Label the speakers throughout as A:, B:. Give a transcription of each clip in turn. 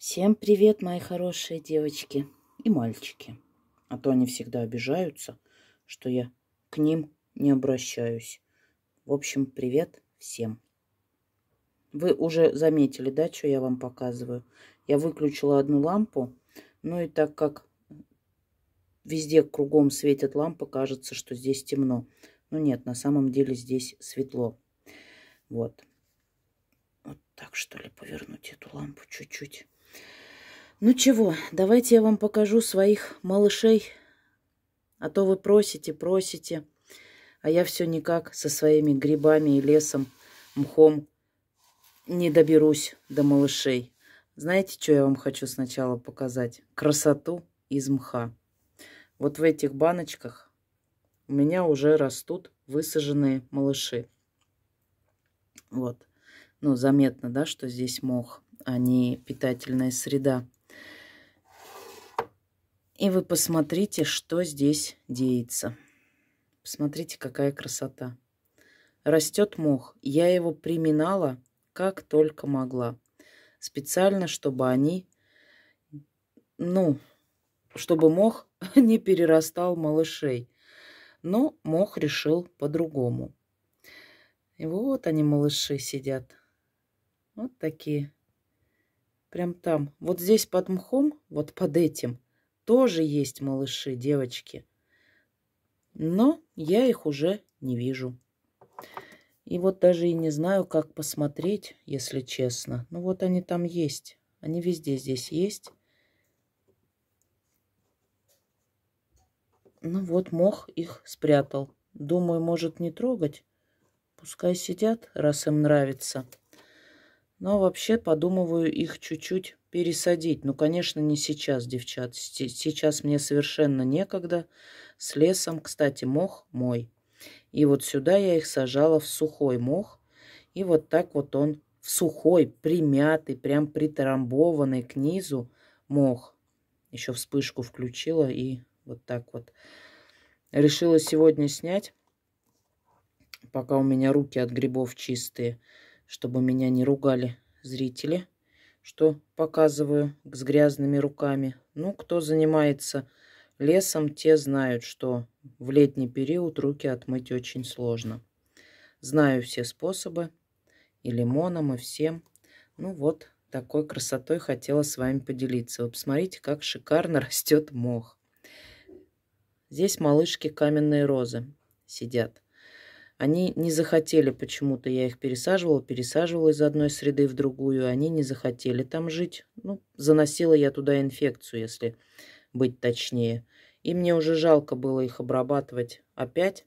A: Всем привет, мои хорошие девочки и мальчики. А то они всегда обижаются, что я к ним не обращаюсь. В общем, привет всем. Вы уже заметили, да, что я вам показываю? Я выключила одну лампу, ну и так как везде кругом светят лампы, кажется, что здесь темно. Но ну нет, на самом деле здесь светло. Вот. Вот так, что ли, повернуть эту лампу чуть-чуть. Ну чего, давайте я вам покажу своих малышей. А то вы просите, просите. А я все никак со своими грибами и лесом, мхом не доберусь до малышей. Знаете, что я вам хочу сначала показать? Красоту из мха. Вот в этих баночках у меня уже растут высаженные малыши. Вот. Ну, заметно, да, что здесь мох, а не питательная среда. И вы посмотрите, что здесь деется. Посмотрите, какая красота. Растет мох. Я его приминала, как только могла. Специально, чтобы они, ну, чтобы мох не перерастал малышей. Но мох решил по-другому. И вот они, малыши, сидят. Вот такие. Прям там. Вот здесь под мхом, вот под этим – тоже есть малыши, девочки. Но я их уже не вижу. И вот даже и не знаю, как посмотреть, если честно. Ну вот они там есть. Они везде здесь есть. Ну вот мох их спрятал. Думаю, может не трогать. Пускай сидят, раз им нравится. Но вообще подумываю их чуть-чуть Пересадить? Ну, конечно, не сейчас, девчат. Сейчас мне совершенно некогда. С лесом, кстати, мох мой. И вот сюда я их сажала в сухой мох. И вот так вот он в сухой, примятый, прям притрамбованный к низу мох. Еще вспышку включила и вот так вот. Решила сегодня снять, пока у меня руки от грибов чистые, чтобы меня не ругали зрители что показываю с грязными руками. Ну, кто занимается лесом, те знают, что в летний период руки отмыть очень сложно. Знаю все способы и лимоном, и всем. Ну вот, такой красотой хотела с вами поделиться. Вы посмотрите, как шикарно растет мох. Здесь малышки каменные розы сидят. Они не захотели почему-то, я их пересаживала, пересаживала из одной среды в другую, они не захотели там жить. Ну, заносила я туда инфекцию, если быть точнее. И мне уже жалко было их обрабатывать опять.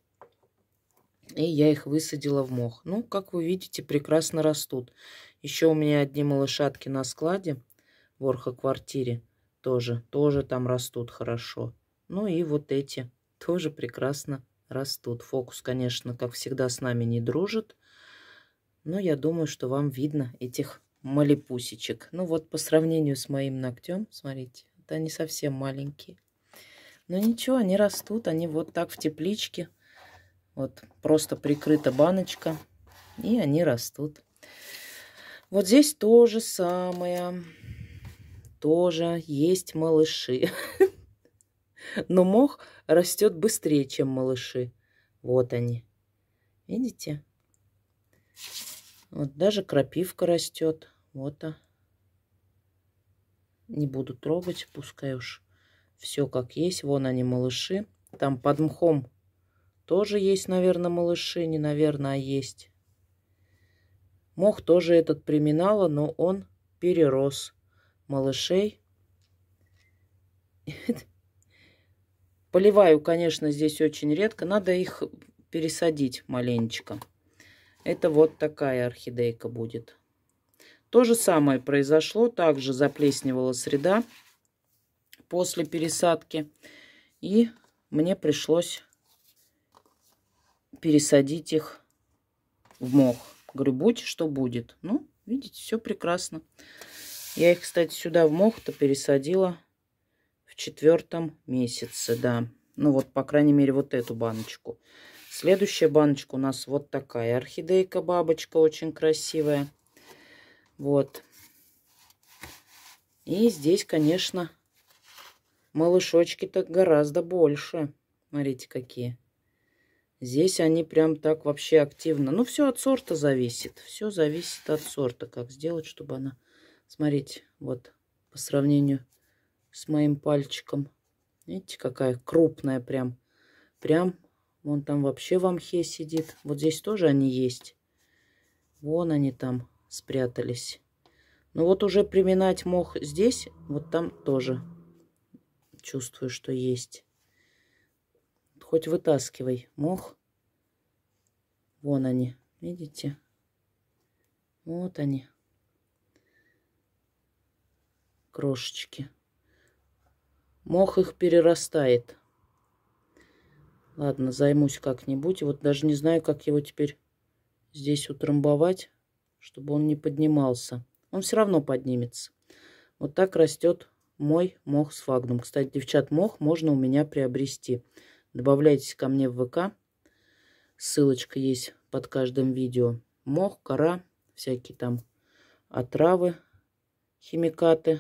A: И я их высадила в мох. Ну, как вы видите, прекрасно растут. Еще у меня одни малышатки на складе в орхоквартире тоже. Тоже там растут хорошо. Ну и вот эти тоже прекрасно растут. Фокус, конечно, как всегда, с нами не дружит. Но я думаю, что вам видно этих малипусечек. Ну вот по сравнению с моим ногтем, смотрите, это они совсем маленькие. Но ничего, они растут, они вот так в тепличке. Вот просто прикрыта баночка, и они растут. Вот здесь то же самое. Тоже есть малыши. Но мох растет быстрее, чем малыши. Вот они. Видите? Вот даже крапивка растет. Вот а. Не буду трогать, пускай уж все как есть. Вон они, малыши. Там под мхом тоже есть, наверное, малыши. Не наверное, а есть. Мох тоже этот приминала, но он перерос малышей. Поливаю, конечно, здесь очень редко. Надо их пересадить маленечко. Это вот такая орхидейка будет. То же самое произошло. Также заплесневала среда после пересадки. И мне пришлось пересадить их в мох. Говорю, будь что будет. Ну, видите, все прекрасно. Я их, кстати, сюда в мох-то пересадила в четвертом месяце, да. Ну вот, по крайней мере, вот эту баночку. Следующая баночка у нас вот такая орхидейка-бабочка, очень красивая. Вот. И здесь, конечно, малышочки-то гораздо больше. Смотрите, какие. Здесь они прям так вообще активно. Ну, все от сорта зависит. Все зависит от сорта. Как сделать, чтобы она... Смотрите, вот по сравнению с моим пальчиком. Видите, какая крупная прям. Прям вон там вообще в мхе сидит. Вот здесь тоже они есть. Вон они там спрятались. Ну вот уже приминать мох здесь, вот там тоже чувствую, что есть. Хоть вытаскивай мох. Вон они, видите? Вот они. Крошечки. Мох их перерастает. Ладно, займусь как-нибудь. Вот даже не знаю, как его теперь здесь утрамбовать, чтобы он не поднимался. Он все равно поднимется. Вот так растет мой мох с фагнум. Кстати, девчат, мох можно у меня приобрести. Добавляйтесь ко мне в ВК. Ссылочка есть под каждым видео. Мох, кора, всякие там отравы, химикаты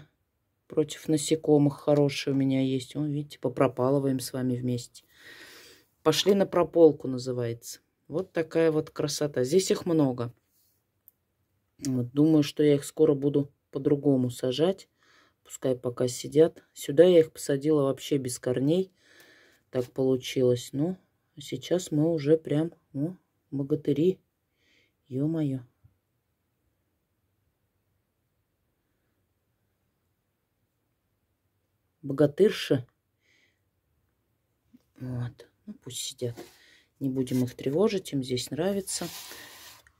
A: против насекомых хороший у меня есть. Он, видите, попропалываем с вами вместе. Пошли на прополку, называется. Вот такая вот красота. Здесь их много. Вот, думаю, что я их скоро буду по-другому сажать. Пускай пока сидят. Сюда я их посадила вообще без корней. Так получилось. Ну, сейчас мы уже прям, ну, богатыри. Ё-моё. богатырши. Вот. Ну, пусть сидят. Не будем их тревожить, им здесь нравится.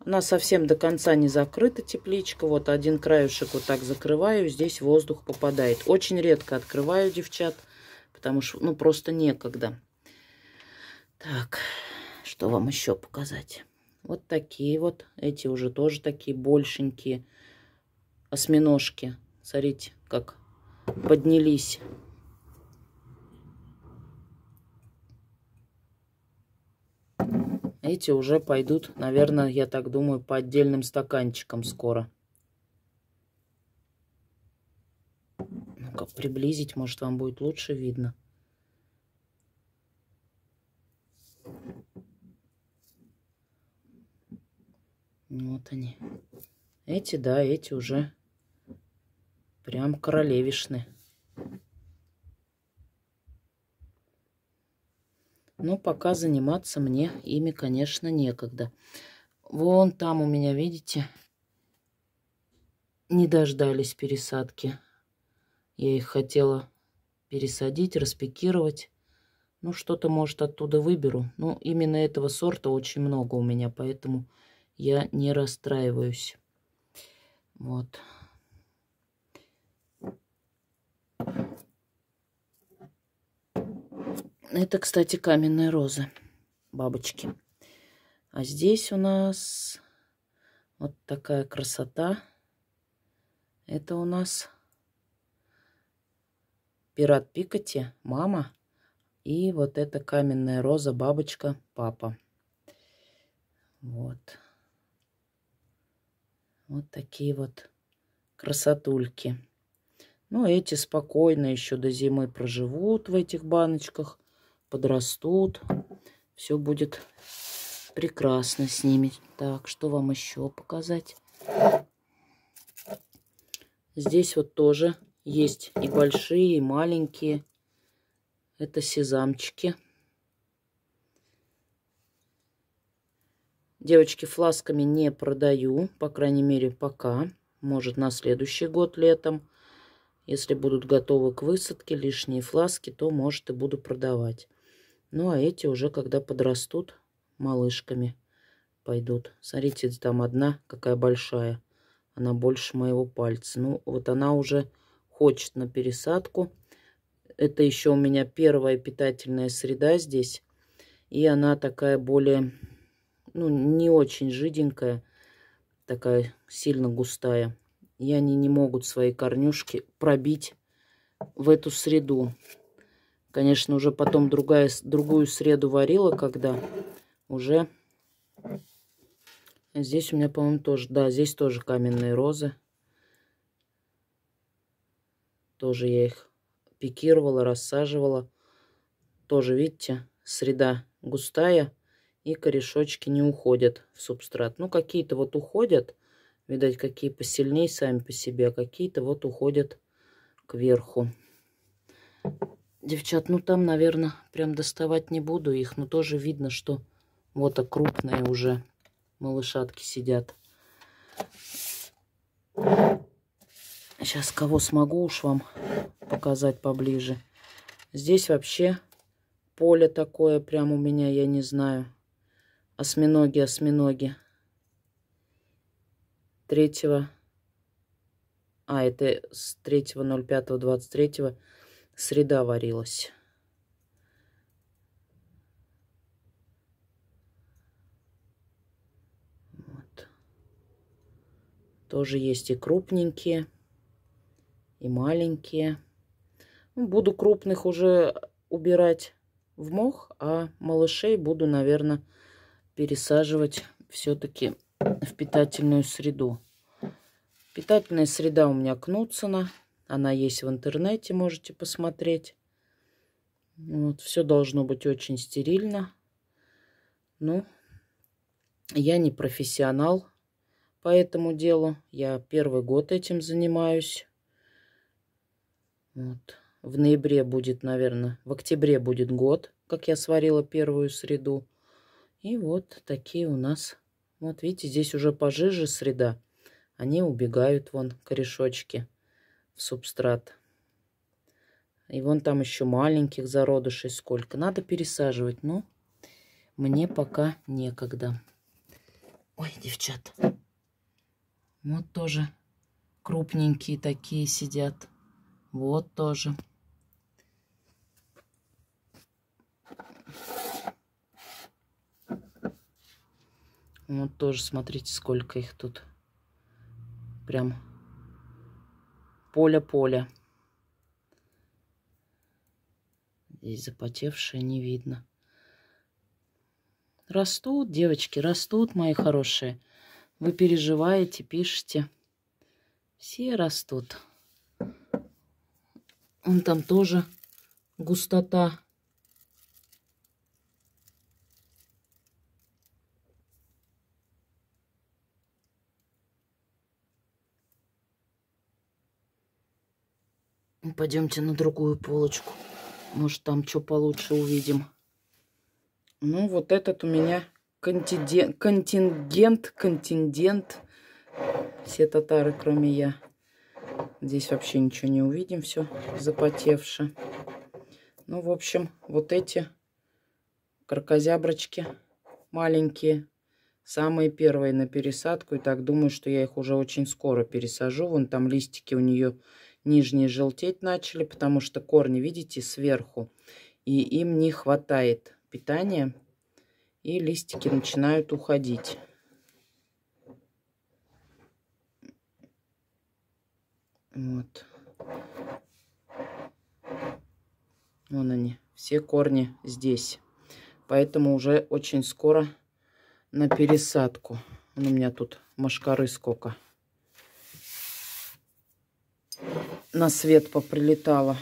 A: Она совсем до конца не закрыта, тепличка. Вот один краюшек вот так закрываю, здесь воздух попадает. Очень редко открываю, девчат, потому что, ну, просто некогда. Так, что вам еще показать? Вот такие вот, эти уже тоже такие большенькие осьминожки. Смотрите, как поднялись. Эти уже пойдут, наверное, я так думаю, по отдельным стаканчикам скоро. Ну-ка, приблизить, может, вам будет лучше видно. Вот они. Эти, да, эти уже Прям королевишны. Но ну, пока заниматься мне ими, конечно, некогда. Вон там у меня, видите, не дождались пересадки. Я их хотела пересадить, распикировать. Ну, что-то, может, оттуда выберу. Ну, именно этого сорта очень много у меня, поэтому я не расстраиваюсь. Вот. Это, кстати, каменные розы, бабочки. А здесь у нас вот такая красота. Это у нас пират Пикати, мама. И вот эта каменная роза, бабочка, папа. Вот. Вот такие вот красотульки. Ну, эти спокойно еще до зимы проживут в этих баночках подрастут. Все будет прекрасно с ними. Так, что вам еще показать? Здесь вот тоже есть и большие, и маленькие. Это сезамчики. Девочки, фласками не продаю, по крайней мере, пока. Может, на следующий год летом. Если будут готовы к высадке лишние фласки, то, может, и буду продавать. Ну, а эти уже, когда подрастут, малышками пойдут. Смотрите, там одна, какая большая. Она больше моего пальца. Ну, вот она уже хочет на пересадку. Это еще у меня первая питательная среда здесь. И она такая более, ну, не очень жиденькая, такая сильно густая. И они не могут свои корнюшки пробить в эту среду. Конечно, уже потом другая, другую среду варила, когда уже... Здесь у меня, по-моему, тоже... Да, здесь тоже каменные розы. Тоже я их пикировала, рассаживала. Тоже, видите, среда густая и корешочки не уходят в субстрат. Ну, какие-то вот уходят, видать, какие посильнее сами по себе, а какие-то вот уходят кверху. Девчат, ну там, наверное, прям доставать не буду их, но ну, тоже видно, что вот а крупные уже малышатки сидят. Сейчас кого смогу уж вам показать поближе. Здесь вообще поле такое прям у меня, я не знаю. Осьминоги, осьминоги. Третьего. А, это с 3.05.23 среда варилась. Вот. Тоже есть и крупненькие, и маленькие. Ну, буду крупных уже убирать в мох, а малышей буду, наверное, пересаживать все-таки в питательную среду. Питательная среда у меня Кнутсона. Она есть в интернете, можете посмотреть. Вот, все должно быть очень стерильно. Ну, я не профессионал по этому делу. Я первый год этим занимаюсь. Вот. В ноябре будет, наверное, в октябре будет год, как я сварила первую среду. И вот такие у нас. Вот видите, здесь уже пожиже среда. Они убегают вон, корешочки в субстрат. И вон там еще маленьких зародышей сколько. Надо пересаживать, но мне пока некогда. Ой, девчат. Вот тоже крупненькие такие сидят. Вот тоже. Вот тоже, смотрите, сколько их тут. Прям поля-поля. Здесь запотевшее не видно. Растут, девочки, растут, мои хорошие. Вы переживаете, пишите. Все растут. Он там тоже густота Пойдемте на другую полочку. Может, там что получше увидим. Ну, вот этот у меня контингент, контингент, контингент. Все татары, кроме я. Здесь вообще ничего не увидим, все запотевше. Ну, в общем, вот эти крокозяброчки маленькие. Самые первые на пересадку. И так думаю, что я их уже очень скоро пересажу. Вон там листики у нее Нижние желтеть начали, потому что корни, видите, сверху. И им не хватает питания. И листики начинают уходить. Вот. Вон они, все корни здесь. Поэтому уже очень скоро на пересадку. Он у меня тут машкары сколько. на свет поприлетала.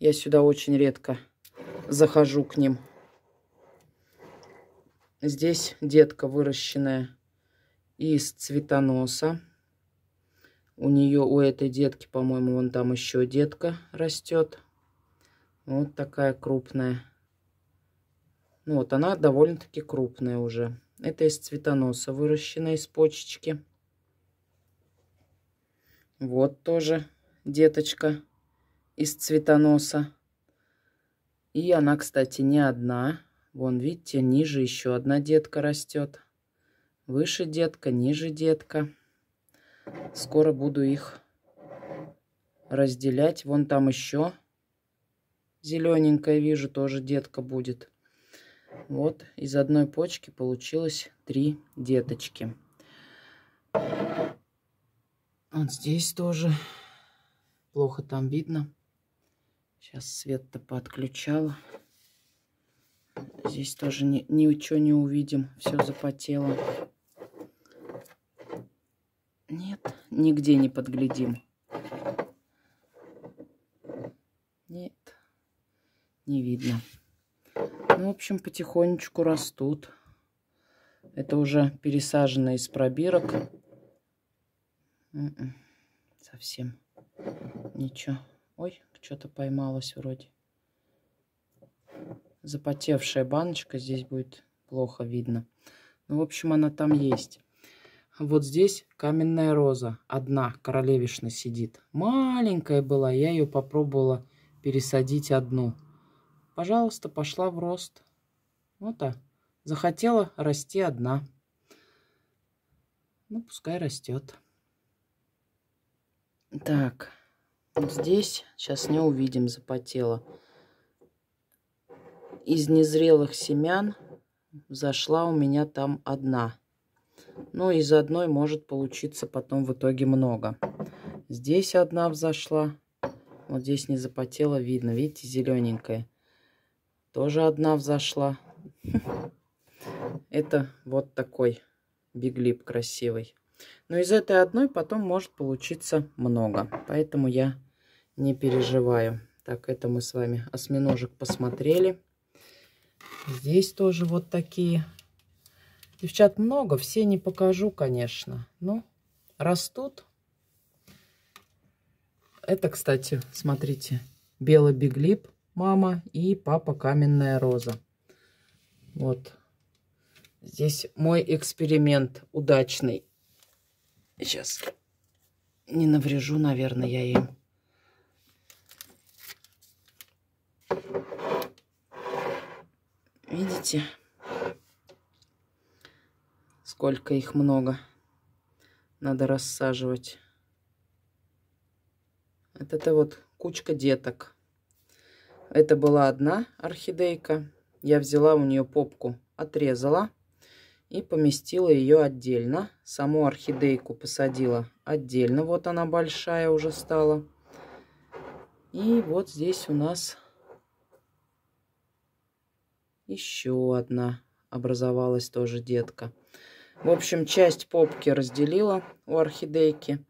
A: Я сюда очень редко захожу к ним. Здесь детка выращенная из цветоноса. У нее, у этой детки, по-моему, вон там еще детка растет. Вот такая крупная. Ну вот, она довольно-таки крупная уже. Это из цветоноса, выращенная из почечки. Вот тоже деточка из цветоноса. И она, кстати, не одна. Вон, видите, ниже еще одна детка растет. Выше детка, ниже детка. Скоро буду их разделять. Вон там еще зелененькая, вижу, тоже детка будет. Вот из одной почки получилось три деточки. Он здесь тоже плохо там видно. Сейчас свет-то подключала. Здесь тоже ни, ничего не увидим. Все запотело. Нет, нигде не подглядим. Нет, не видно. Ну, в общем, потихонечку растут. Это уже пересажено из пробирок. М-м, совсем ничего. Ой, что-то поймалось вроде. Запотевшая баночка здесь будет плохо видно. Ну, в общем, она там есть. Вот здесь каменная роза. Одна королевишна сидит. Маленькая была. Я ее попробовала пересадить одну. Пожалуйста, пошла в рост. Вот так. Захотела расти одна. Ну, пускай растет. Так, здесь сейчас не увидим, запотело. Из незрелых семян зашла у меня там одна. Но ну, из одной может получиться потом в итоге много. Здесь одна взошла. Вот здесь не запотела, видно. Видите, зелененькая. Тоже одна взошла. Это вот такой биглип красивый. Но из этой одной потом может получиться много. Поэтому я не переживаю. Так, это мы с вами осьминожек посмотрели. Здесь тоже вот такие. Девчат много, все не покажу, конечно. Но ну, растут. Это, кстати, смотрите, белый биглип мама и папа каменная роза. Вот. Здесь мой эксперимент удачный. Сейчас не наврежу, наверное, я им. Видите, сколько их много. Надо рассаживать. Вот это вот кучка деток. Это была одна орхидейка. Я взяла у нее попку, отрезала и поместила ее отдельно. Саму орхидейку посадила отдельно. Вот она большая уже стала. И вот здесь у нас еще одна образовалась тоже детка. В общем, часть попки разделила у орхидейки.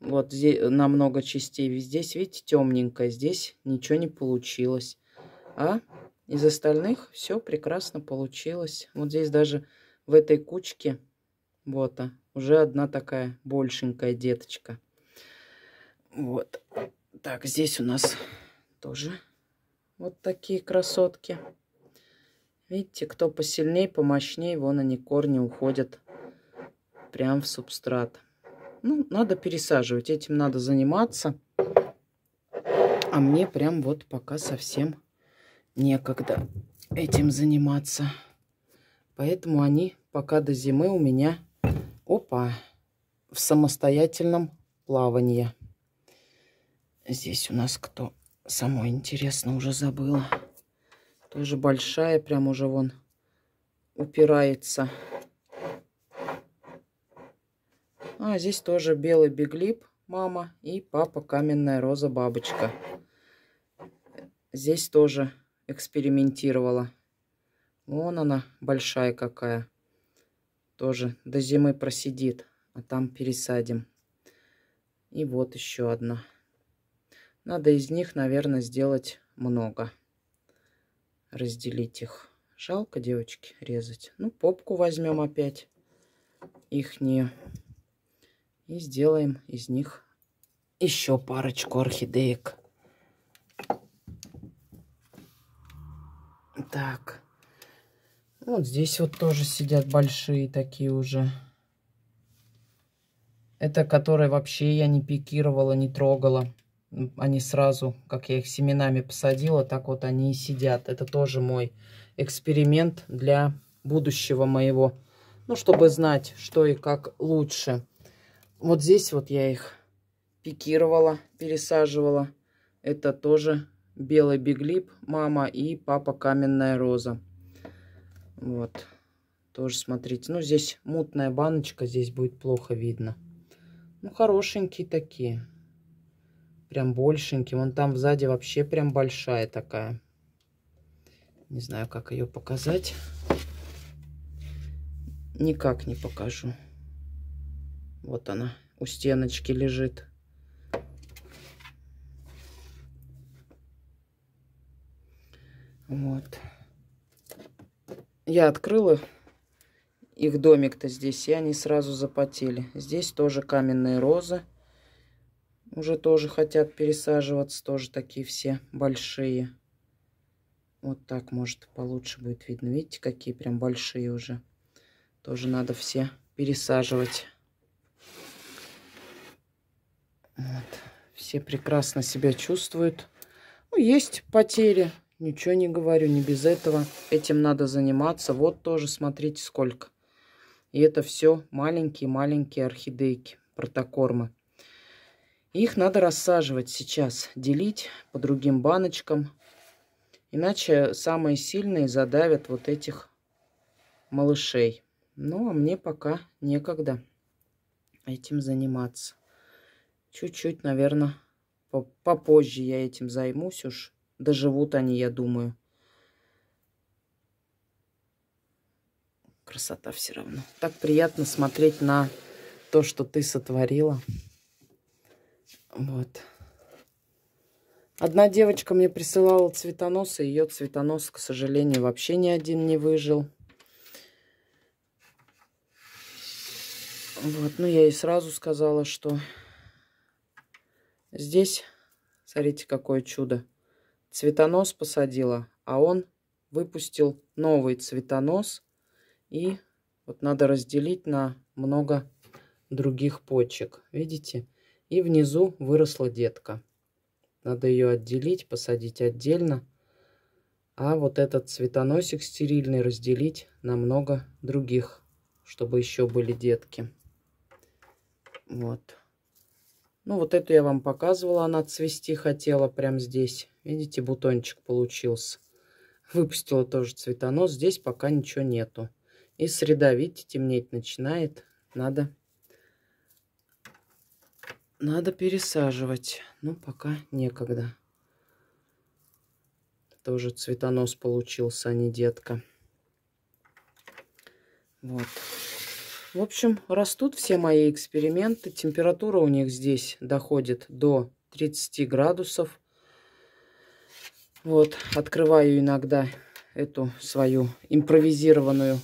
A: Вот здесь на много частей. Здесь, видите, темненько. Здесь ничего не получилось. А из остальных все прекрасно получилось. Вот здесь даже в этой кучке, вот, а, уже одна такая большенькая деточка. Вот. Так, здесь у нас тоже вот такие красотки. Видите, кто посильнее, помощнее, вон они корни уходят прям в субстрат. Ну, надо пересаживать, этим надо заниматься. А мне прям вот пока совсем некогда этим заниматься. Поэтому они пока до зимы у меня, опа, в самостоятельном плавании. Здесь у нас кто? Самое интересно, уже забыла. Тоже большая, прям уже вон упирается. А здесь тоже белый беглип мама и папа каменная роза бабочка. Здесь тоже экспериментировала. Вон она, большая какая. Тоже до зимы просидит, а там пересадим. И вот еще одна. Надо из них, наверное, сделать много. Разделить их. Жалко, девочки, резать. Ну, попку возьмем опять. Ихнюю. И сделаем из них еще парочку орхидеек. Так. Вот здесь вот тоже сидят большие такие уже. Это которые вообще я не пикировала, не трогала. Они сразу, как я их семенами посадила, так вот они и сидят. Это тоже мой эксперимент для будущего моего. Ну, чтобы знать, что и как лучше. Вот здесь вот я их пикировала, пересаживала. Это тоже белый биглип мама и папа каменная роза. Вот. Тоже смотрите. Ну, здесь мутная баночка, здесь будет плохо видно. Ну, хорошенькие такие. Прям большенькие. Вон там сзади вообще прям большая такая. Не знаю, как ее показать. Никак не покажу. Вот она у стеночки лежит. Вот. Я открыла их домик-то здесь, и они сразу запотели. Здесь тоже каменные розы. Уже тоже хотят пересаживаться, тоже такие все большие. Вот так, может, получше будет видно. Видите, какие прям большие уже. Тоже надо все пересаживать. Вот. Все прекрасно себя чувствуют. Ну, есть потери, Ничего не говорю, не без этого. Этим надо заниматься. Вот тоже смотрите сколько. И это все маленькие-маленькие орхидейки, протокормы. Их надо рассаживать сейчас, делить по другим баночкам. Иначе самые сильные задавят вот этих малышей. Ну, а мне пока некогда этим заниматься. Чуть-чуть, наверное, попозже я этим займусь уж. Доживут они, я думаю. Красота все равно. Так приятно смотреть на то, что ты сотворила. Вот. Одна девочка мне присылала цветонос, и ее цветонос, к сожалению, вообще ни один не выжил. Вот, ну я и сразу сказала, что здесь, смотрите, какое чудо цветонос посадила, а он выпустил новый цветонос. И вот надо разделить на много других почек. Видите? И внизу выросла детка. Надо ее отделить, посадить отдельно. А вот этот цветоносик стерильный разделить на много других, чтобы еще были детки. Вот. Ну, вот эту я вам показывала, она цвести хотела прямо здесь. Видите, бутончик получился. Выпустила тоже цветонос, здесь пока ничего нету. И среда, видите, темнеть начинает. Надо, надо пересаживать, Ну пока некогда. Тоже цветонос получился, а не детка. Вот. В общем, растут все мои эксперименты. Температура у них здесь доходит до 30 градусов. Вот, открываю иногда эту свою импровизированную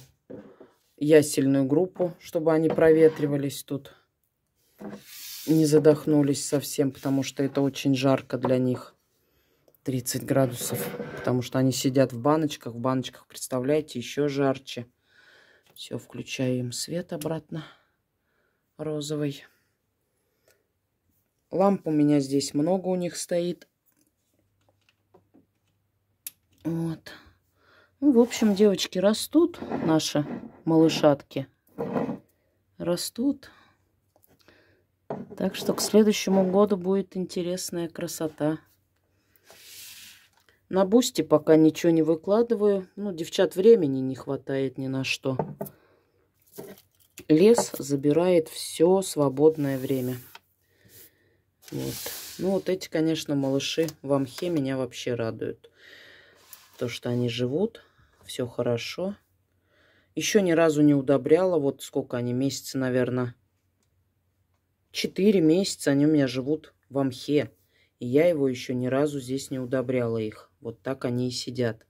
A: ясельную группу, чтобы они проветривались тут, не задохнулись совсем, потому что это очень жарко для них. 30 градусов, потому что они сидят в баночках. В баночках, представляете, еще жарче. Все, включаем свет обратно, розовый. Ламп у меня здесь много у них стоит. Вот. Ну, в общем, девочки растут, наши малышатки. Растут. Так что к следующему году будет интересная красота. На бусте пока ничего не выкладываю. Ну, девчат, времени не хватает ни на что. Лес забирает все свободное время. Вот. Ну, вот эти, конечно, малыши в амхе меня вообще радуют. То, что они живут, все хорошо. Еще ни разу не удобряла. Вот сколько они, месяца, наверное, четыре месяца они у меня живут в амхе. И я его еще ни разу здесь не удобряла их. Вот так они и сидят.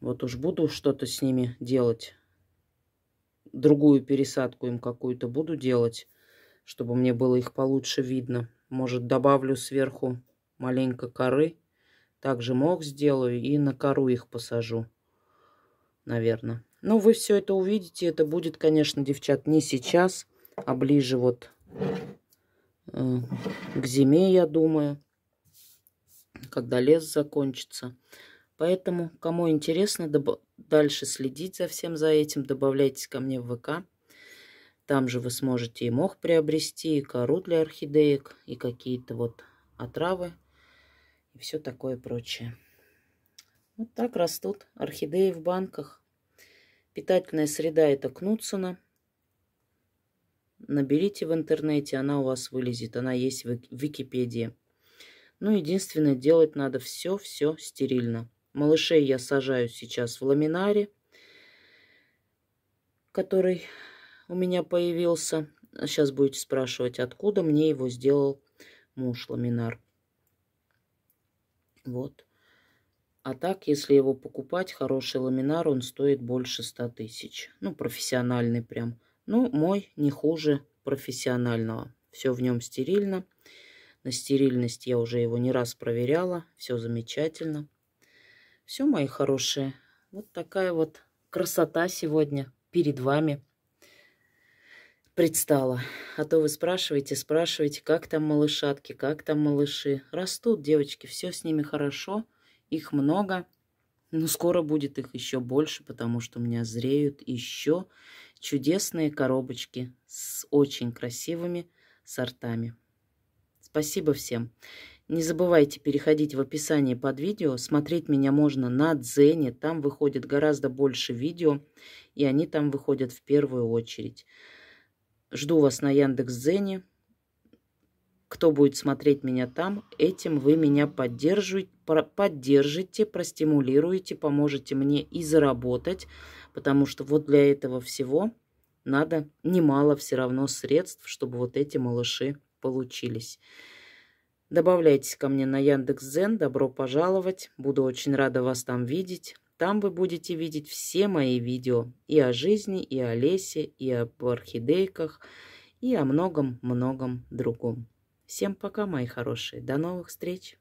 A: Вот уж буду что-то с ними делать. Другую пересадку им какую-то буду делать, чтобы мне было их получше видно. Может, добавлю сверху маленько коры. Также мог сделаю и на кору их посажу, наверное. Ну, вы все это увидите. Это будет, конечно, девчат, не сейчас, а ближе вот э, к зиме, я думаю когда лес закончится. Поэтому, кому интересно дальше следить за всем за этим, добавляйтесь ко мне в ВК. Там же вы сможете и мох приобрести, и кору для орхидеек, и какие-то вот отравы, и все такое прочее. Вот так растут орхидеи в банках. Питательная среда – это Кнутсона. Наберите в интернете, она у вас вылезет, она есть в Википедии. Ну, единственное, делать надо все-все стерильно. Малышей я сажаю сейчас в ламинаре, который у меня появился. Сейчас будете спрашивать, откуда мне его сделал муж ламинар. Вот. А так, если его покупать, хороший ламинар, он стоит больше 100 тысяч. Ну, профессиональный прям. Ну, мой не хуже профессионального. Все в нем стерильно. На стерильность я уже его не раз проверяла. Все замечательно. Все, мои хорошие, вот такая вот красота сегодня перед вами предстала. А то вы спрашиваете, спрашиваете, как там малышатки, как там малыши. Растут девочки, все с ними хорошо, их много. Но скоро будет их еще больше, потому что у меня зреют еще чудесные коробочки с очень красивыми сортами. Спасибо всем. Не забывайте переходить в описание под видео. Смотреть меня можно на Дзене. Там выходит гораздо больше видео. И они там выходят в первую очередь. Жду вас на Яндекс Яндекс.Дзене. Кто будет смотреть меня там, этим вы меня поддержите, поддержите, простимулируете, поможете мне и заработать. Потому что вот для этого всего надо немало все равно средств, чтобы вот эти малыши получились. Добавляйтесь ко мне на Яндекс.Зен. Добро пожаловать. Буду очень рада вас там видеть. Там вы будете видеть все мои видео и о жизни, и о лесе, и об орхидейках, и о многом-многом другом. Всем пока, мои хорошие. До новых встреч!